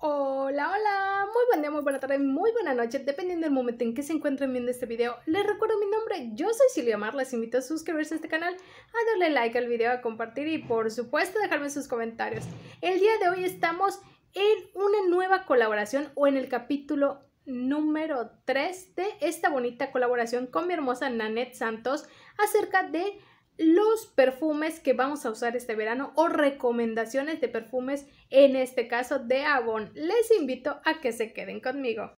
Hola, hola, muy buen día, muy buena tarde, muy buena noche, dependiendo del momento en que se encuentren viendo este video. Les recuerdo mi nombre, yo soy Silvia Mar, les invito a suscribirse a este canal, a darle like al video, a compartir y por supuesto dejarme sus comentarios. El día de hoy estamos en una nueva colaboración o en el capítulo número 3 de esta bonita colaboración con mi hermosa Nanette Santos acerca de los perfumes que vamos a usar este verano o recomendaciones de perfumes, en este caso de Avon. Les invito a que se queden conmigo.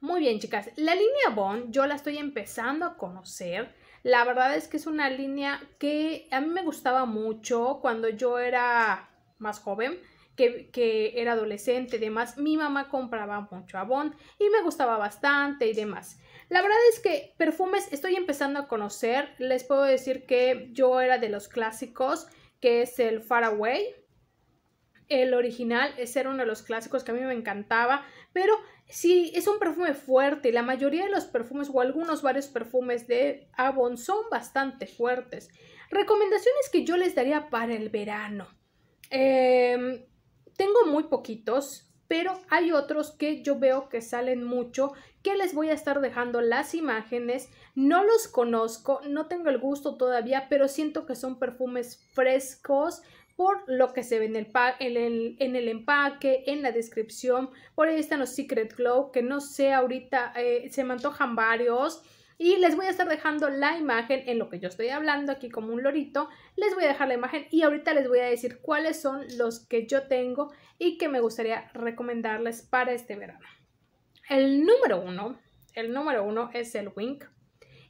Muy bien, chicas, la línea Avon yo la estoy empezando a conocer. La verdad es que es una línea que a mí me gustaba mucho cuando yo era más joven que, era adolescente y demás, mi mamá compraba mucho Avon y me gustaba bastante y demás. La verdad es que perfumes estoy empezando a conocer. Les puedo decir que yo era de los clásicos, que es el Faraway. El original, ese era uno de los clásicos que a mí me encantaba, pero sí, es un perfume fuerte. La mayoría de los perfumes o algunos varios perfumes de Avon son bastante fuertes. Recomendaciones que yo les daría para el verano. Em, tengo muy poquitos, pero hay otros que yo veo que salen mucho, que les voy a estar dejando las imágenes. No los conozco, no tengo el gusto todavía, pero siento que son perfumes frescos por lo que se ve en el, en el empaque, en la descripción. Por ahí están los Secret Glow, que no sé, ahorita eh, se me antojan varios y les voy a estar dejando la imagen en lo que yo estoy hablando aquí como un lorito. Les voy a dejar la imagen y ahorita les voy a decir cuáles son los que yo tengo y que me gustaría recomendarles para este verano. El número uno, el número uno es el Wink.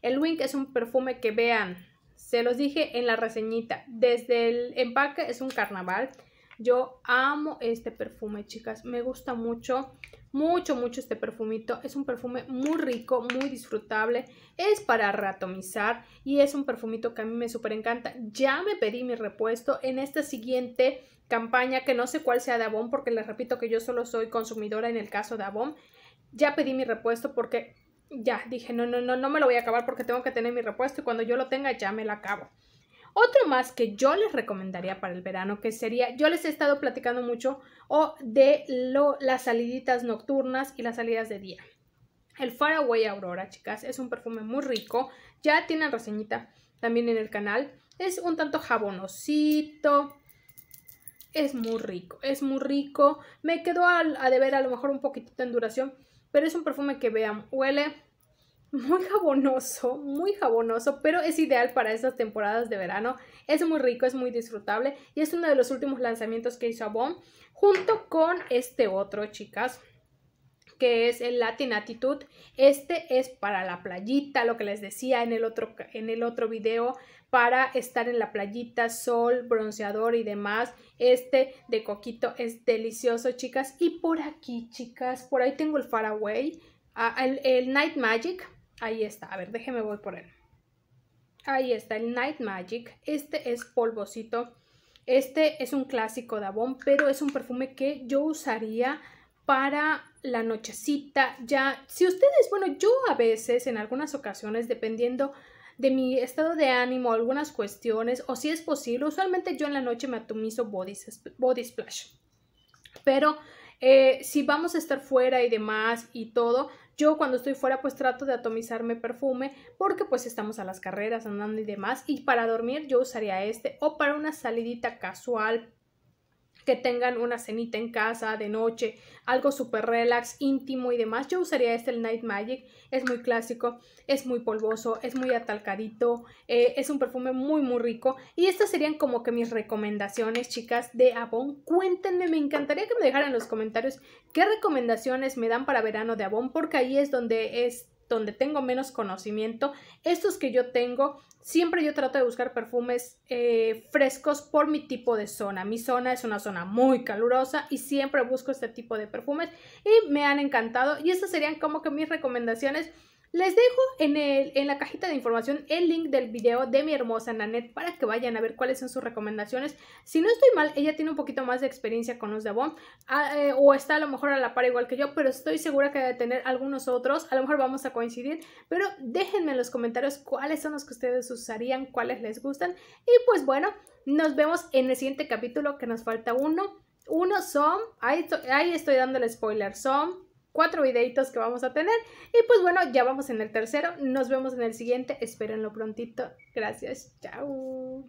El Wink es un perfume que vean, se los dije en la reseñita, desde el empaque es un carnaval. Yo amo este perfume, chicas, me gusta mucho mucho, mucho este perfumito. Es un perfume muy rico, muy disfrutable. Es para ratomizar y es un perfumito que a mí me súper encanta. Ya me pedí mi repuesto en esta siguiente campaña, que no sé cuál sea de Avon, porque les repito que yo solo soy consumidora en el caso de Avon. Ya pedí mi repuesto porque ya dije, no, no, no, no me lo voy a acabar porque tengo que tener mi repuesto y cuando yo lo tenga ya me la acabo. Otro más que yo les recomendaría para el verano, que sería, yo les he estado platicando mucho o de lo, las saliditas nocturnas y las salidas de día. El Faraway Aurora, chicas, es un perfume muy rico. Ya tienen reseñita también en el canal. Es un tanto jabonosito. Es muy rico, es muy rico. Me quedó a, de deber a lo mejor un poquitito en duración, pero es un perfume que vean, huele muy jabonoso, muy jabonoso, pero es ideal para estas temporadas de verano. Es muy rico, es muy disfrutable y es uno de los últimos lanzamientos que hizo Avon junto con este otro, chicas que es el Latin Attitude. Este es para la playita, lo que les decía en el otro, en el otro video, para estar en la playita, sol, bronceador y demás. Este de coquito es delicioso, chicas. Y por aquí, chicas, por ahí tengo el Faraway, ah, el, el Night Magic Ahí está. A ver, déjeme voy por él. Ahí está el Night Magic. Este es polvosito. Este es un clásico de Avon, pero es un perfume que yo usaría para la nochecita. Ya, si ustedes, bueno, yo a veces, en algunas ocasiones, dependiendo de mi estado de ánimo, algunas cuestiones, o si es posible, usualmente yo en la noche me atomizo body splash. Pero eh, si vamos a estar fuera y demás y todo, yo cuando estoy fuera pues trato de atomizarme perfume porque pues estamos a las carreras andando y demás y para dormir yo usaría este o para una salidita casual que tengan una cenita en casa de noche, algo súper relax, íntimo y demás. Yo usaría este, el Night Magic, es muy clásico, es muy polvoso, es muy atalcadito, eh, es un perfume muy muy rico. Y estas serían como que mis recomendaciones, chicas, de Avon. Cuéntenme, me encantaría que me dejaran en los comentarios qué recomendaciones me dan para verano de Avon, porque ahí es donde es donde tengo menos conocimiento. Estos que yo tengo, siempre yo trato de buscar perfumes eh, frescos por mi tipo de zona. Mi zona es una zona muy calurosa y siempre busco este tipo de perfumes y me han encantado. Y estas serían como que mis recomendaciones les dejo en, en la cajita de información el link del video de mi hermosa Nanette para que vayan a ver cuáles son sus recomendaciones. Si no estoy mal, ella tiene un poquito más de experiencia con los de Avon ah, eh, o está a lo mejor a la par igual que yo, pero estoy segura que debe tener algunos otros. A lo mejor vamos a coincidir, pero déjenme en los comentarios cuáles son los que ustedes usarían, cuáles les gustan. Y pues bueno, nos vemos en el siguiente capítulo que nos falta uno. Uno son, ahí, ahí estoy dando el spoiler, son cuatro videitos que vamos a tener. Y pues bueno, ya vamos en el tercero. Nos vemos en el siguiente. Espérenlo prontito. Gracias. Chao.